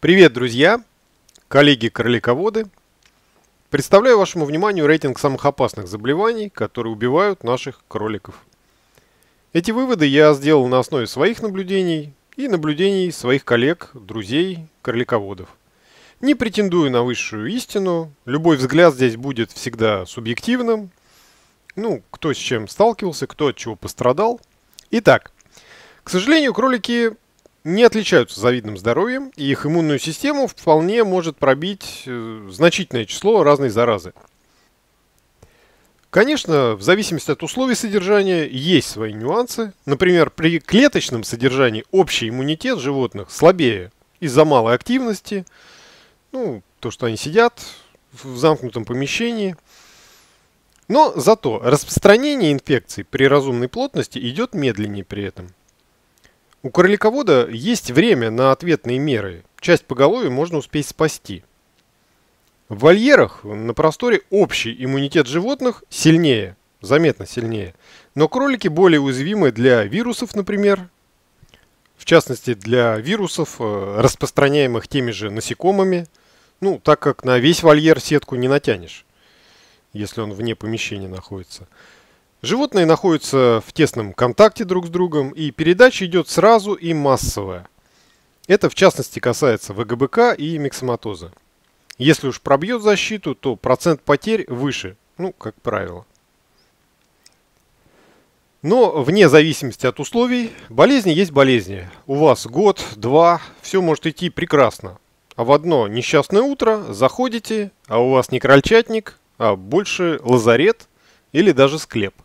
Привет, друзья, коллеги-кролиководы. Представляю вашему вниманию рейтинг самых опасных заболеваний, которые убивают наших кроликов. Эти выводы я сделал на основе своих наблюдений и наблюдений своих коллег, друзей, кролиководов. Не претендую на высшую истину, любой взгляд здесь будет всегда субъективным. Ну, кто с чем сталкивался, кто от чего пострадал. Итак, к сожалению, кролики не отличаются завидным здоровьем, и их иммунную систему вполне может пробить э, значительное число разной заразы. Конечно, в зависимости от условий содержания есть свои нюансы. Например, при клеточном содержании общий иммунитет животных слабее из-за малой активности, ну, то, что они сидят в замкнутом помещении. Но зато распространение инфекций при разумной плотности идет медленнее при этом. У кроликовода есть время на ответные меры. Часть поголовья можно успеть спасти. В вольерах на просторе общий иммунитет животных сильнее, заметно сильнее. Но кролики более уязвимы для вирусов, например. В частности, для вирусов, э, распространяемых теми же насекомыми. Ну, так как на весь вольер сетку не натянешь, если он вне помещения находится. Животные находятся в тесном контакте друг с другом, и передача идет сразу и массовая. Это в частности касается ВГБК и миксоматоза. Если уж пробьет защиту, то процент потерь выше, ну, как правило. Но вне зависимости от условий, болезни есть болезни. У вас год, два, все может идти прекрасно. А в одно несчастное утро заходите, а у вас не крольчатник, а больше лазарет или даже склеп –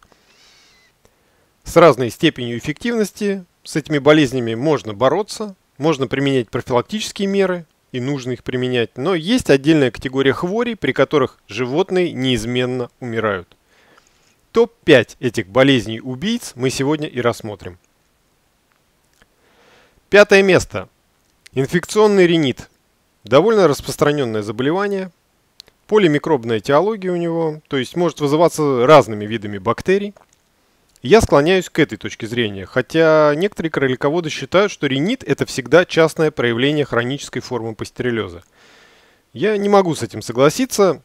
с разной степенью эффективности. С этими болезнями можно бороться, можно применять профилактические меры, и нужно их применять. Но есть отдельная категория хворей, при которых животные неизменно умирают. Топ-5 этих болезней убийц мы сегодня и рассмотрим. Пятое место. Инфекционный ринит. Довольно распространенное заболевание. Полимикробная теология у него, то есть может вызываться разными видами бактерий – я склоняюсь к этой точке зрения, хотя некоторые кролиководы считают, что ринит – это всегда частное проявление хронической формы пастерелеза. Я не могу с этим согласиться.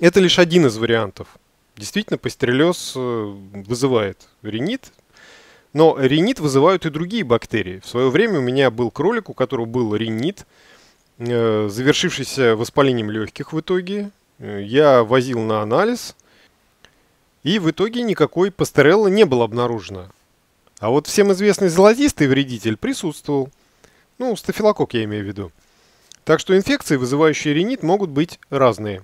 Это лишь один из вариантов. Действительно, пастерелез э, вызывает ринит, но ринит вызывают и другие бактерии. В свое время у меня был кролик, у которого был ринит, э, завершившийся воспалением легких в итоге. Э, я возил на анализ, и в итоге никакой пастереллы не было обнаружено. А вот всем известный золотистый вредитель присутствовал. Ну, стафилокок я имею в виду. Так что инфекции, вызывающие ринит, могут быть разные.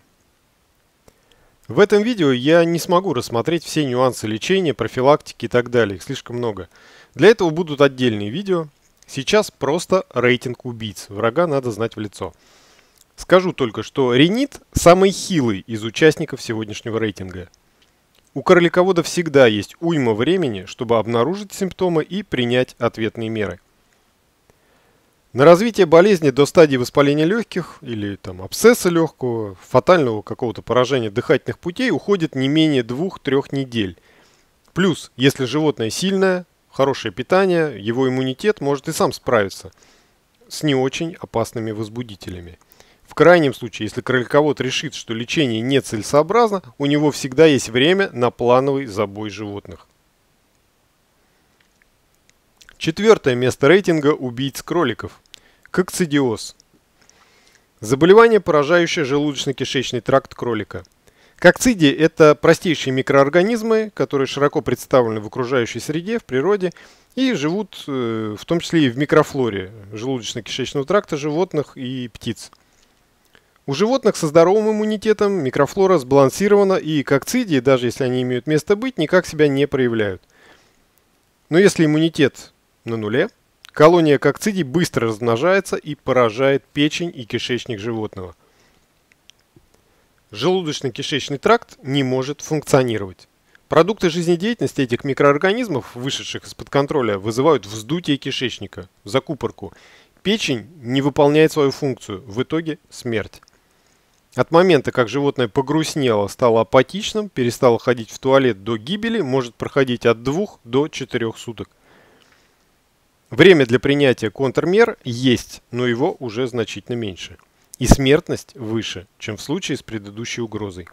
В этом видео я не смогу рассмотреть все нюансы лечения, профилактики и так далее, их слишком много. Для этого будут отдельные видео. Сейчас просто рейтинг убийц, врага надо знать в лицо. Скажу только, что ринит самый хилый из участников сегодняшнего рейтинга – у кроликовода всегда есть уйма времени, чтобы обнаружить симптомы и принять ответные меры. На развитие болезни до стадии воспаления легких или там, абсцесса легкого, фатального какого-то поражения дыхательных путей уходит не менее 2-3 недель. Плюс, если животное сильное, хорошее питание, его иммунитет может и сам справиться с не очень опасными возбудителями – в крайнем случае, если кроликовод решит, что лечение нецелесообразно, у него всегда есть время на плановый забой животных. Четвертое место рейтинга убийц кроликов. Кокцидиоз. Заболевание, поражающее желудочно-кишечный тракт кролика. Кокциди – это простейшие микроорганизмы, которые широко представлены в окружающей среде, в природе, и живут э, в том числе и в микрофлоре желудочно-кишечного тракта животных и птиц. У животных со здоровым иммунитетом микрофлора сбалансирована и кокцидии, даже если они имеют место быть, никак себя не проявляют. Но если иммунитет на нуле, колония кокцидий быстро размножается и поражает печень и кишечник животного. Желудочно-кишечный тракт не может функционировать. Продукты жизнедеятельности этих микроорганизмов, вышедших из-под контроля, вызывают вздутие кишечника, закупорку. Печень не выполняет свою функцию, в итоге смерть. От момента, как животное погрустнело, стало апатичным, перестало ходить в туалет до гибели, может проходить от 2 до 4 суток. Время для принятия контрмер есть, но его уже значительно меньше. И смертность выше, чем в случае с предыдущей угрозой.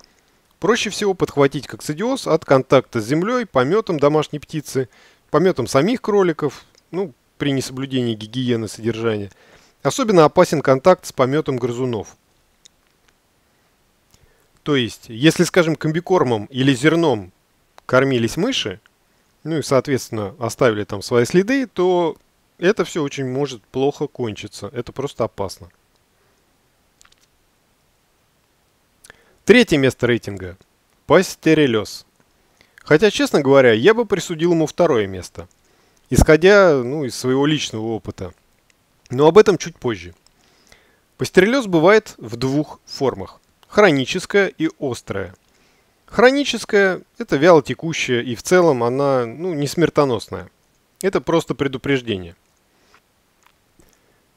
Проще всего подхватить коксидиоз от контакта с землей, пометом домашней птицы, пометом самих кроликов, ну, при несоблюдении гигиены содержания. Особенно опасен контакт с пометом грызунов – то есть, если, скажем, комбикормом или зерном кормились мыши, ну и, соответственно, оставили там свои следы, то это все очень может плохо кончиться. Это просто опасно. Третье место рейтинга – пастерелез. Хотя, честно говоря, я бы присудил ему второе место, исходя ну, из своего личного опыта. Но об этом чуть позже. Пастерелез бывает в двух формах хроническая и острая. Хроническая – это вяло текущая и в целом она ну, не смертоносная. Это просто предупреждение.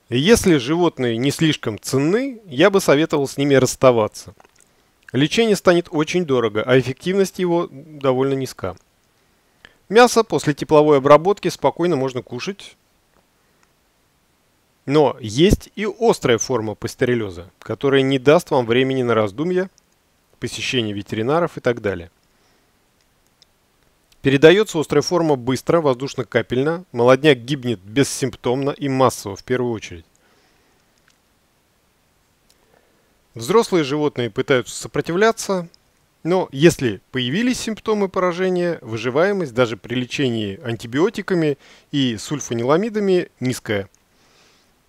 Если животные не слишком ценны, я бы советовал с ними расставаться. Лечение станет очень дорого, а эффективность его довольно низка. Мясо после тепловой обработки спокойно можно кушать, но есть и острая форма пастерелеза, которая не даст вам времени на раздумья, посещение ветеринаров и так далее. Передается острая форма быстро, воздушно-капельно, молодняк гибнет бессимптомно и массово в первую очередь. Взрослые животные пытаются сопротивляться, но если появились симптомы поражения, выживаемость даже при лечении антибиотиками и сульфаниламидами низкая –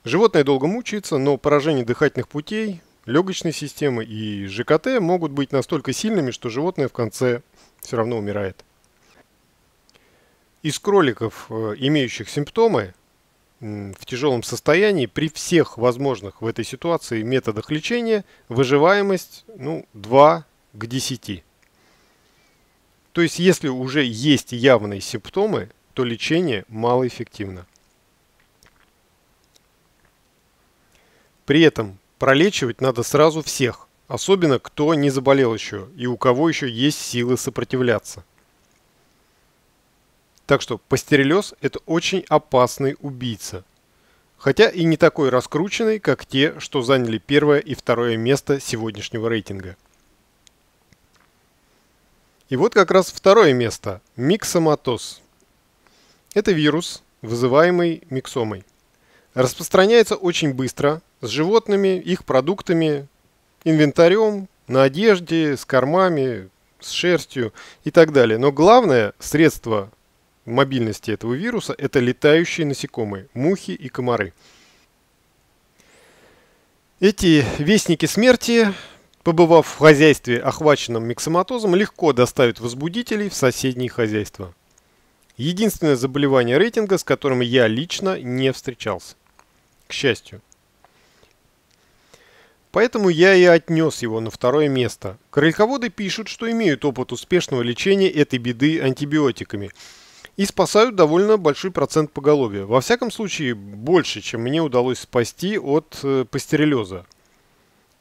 Животное долго мучается, но поражение дыхательных путей, легочной системы и ЖКТ могут быть настолько сильными, что животное в конце все равно умирает. Из кроликов, э, имеющих симптомы, в тяжелом состоянии, при всех возможных в этой ситуации методах лечения, выживаемость ну, 2 к 10. То есть, если уже есть явные симптомы, то лечение малоэффективно. При этом пролечивать надо сразу всех, особенно кто не заболел еще и у кого еще есть силы сопротивляться. Так что пастерелез – это очень опасный убийца. Хотя и не такой раскрученный, как те, что заняли первое и второе место сегодняшнего рейтинга. И вот как раз второе место – миксоматоз. Это вирус, вызываемый миксомой. Распространяется очень быстро, с животными, их продуктами, инвентарем, на одежде, с кормами, с шерстью и так далее. Но главное средство мобильности этого вируса – это летающие насекомые, мухи и комары. Эти вестники смерти, побывав в хозяйстве, охваченном миксоматозом, легко доставят возбудителей в соседние хозяйства. Единственное заболевание рейтинга, с которым я лично не встречался к счастью. Поэтому я и отнес его на второе место. Крыльководы пишут, что имеют опыт успешного лечения этой беды антибиотиками и спасают довольно большой процент поголовья. Во всяком случае, больше, чем мне удалось спасти от э, пастерелеза.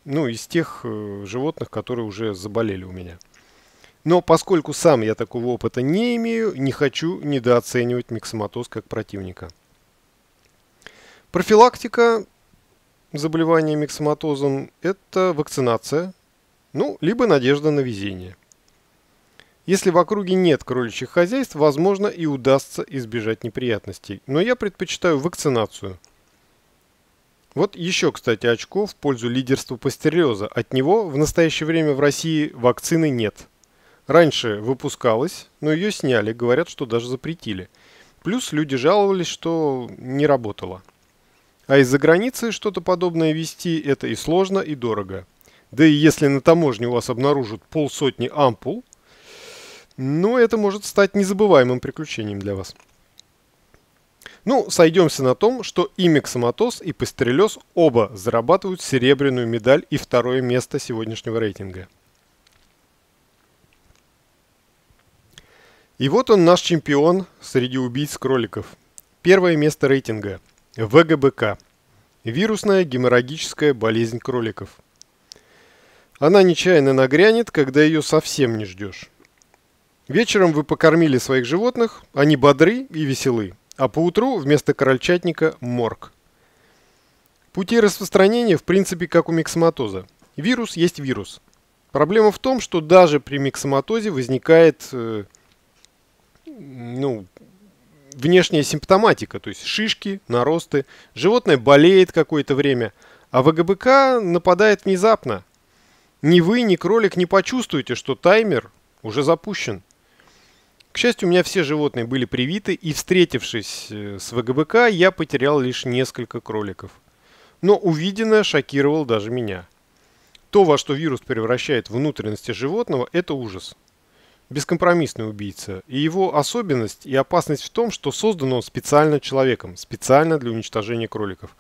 Ну, из тех э, животных, которые уже заболели у меня. Но поскольку сам я такого опыта не имею, не хочу недооценивать миксоматоз как противника. Профилактика заболевания миксоматозом – это вакцинация, ну, либо надежда на везение. Если в округе нет кроличьих хозяйств, возможно и удастся избежать неприятностей, но я предпочитаю вакцинацию. Вот еще, кстати, очко в пользу лидерства пастериоза. От него в настоящее время в России вакцины нет. Раньше выпускалась, но ее сняли, говорят, что даже запретили. Плюс люди жаловались, что не работала. А из-за границы что-то подобное вести это и сложно, и дорого. Да и если на таможне у вас обнаружат полсотни ампул, ну, это может стать незабываемым приключением для вас. Ну, сойдемся на том, что и Мексоматос, и Пастрелез оба зарабатывают серебряную медаль и второе место сегодняшнего рейтинга. И вот он наш чемпион среди убийц кроликов. Первое место рейтинга – ВГБК. Вирусная геморрагическая болезнь кроликов. Она нечаянно нагрянет, когда ее совсем не ждешь. Вечером вы покормили своих животных, они бодры и веселы, а поутру вместо корольчатника морг. Пути распространения в принципе как у миксоматоза. Вирус есть вирус. Проблема в том, что даже при миксоматозе возникает э, ну, внешняя симптоматика, то есть шишки, наросты, животное болеет какое-то время, а ВГБК нападает внезапно. Ни вы, ни кролик не почувствуете, что таймер уже запущен. К счастью, у меня все животные были привиты, и встретившись э, с ВГБК, я потерял лишь несколько кроликов. Но увиденное шокировало даже меня. То, во что вирус превращает внутренности животного, это ужас бескомпромиссный убийца, и его особенность и опасность в том, что создан он специально человеком, специально для уничтожения кроликов.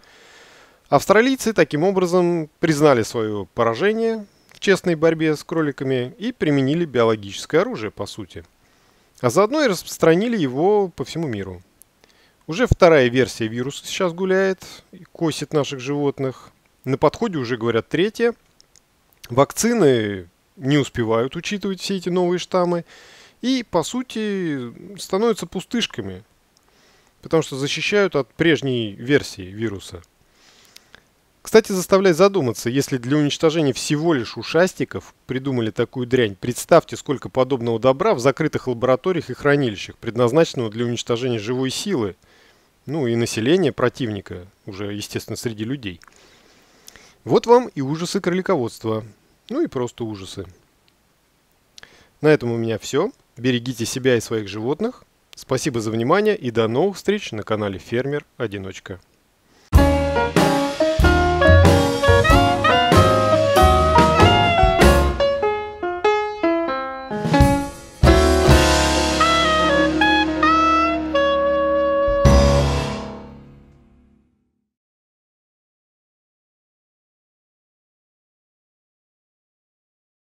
Австралийцы таким образом признали свое поражение в честной борьбе с кроликами и применили биологическое оружие, по сути. А заодно и распространили его по всему миру. Уже вторая версия вируса сейчас гуляет, косит наших животных. На подходе уже говорят третья. Вакцины не успевают учитывать все эти новые штаммы и, по сути, становятся пустышками, потому что защищают от прежней версии вируса. Кстати, заставляет задуматься, если для уничтожения всего лишь ушастиков придумали такую дрянь, представьте, сколько подобного добра в закрытых лабораториях и хранилищах, предназначенного для уничтожения живой силы, ну и населения противника, уже, естественно, среди людей. Вот вам и ужасы кролиководства ну и просто ужасы. На этом у меня все. Берегите себя и своих животных. Спасибо за внимание и до новых встреч на канале Фермер Одиночка.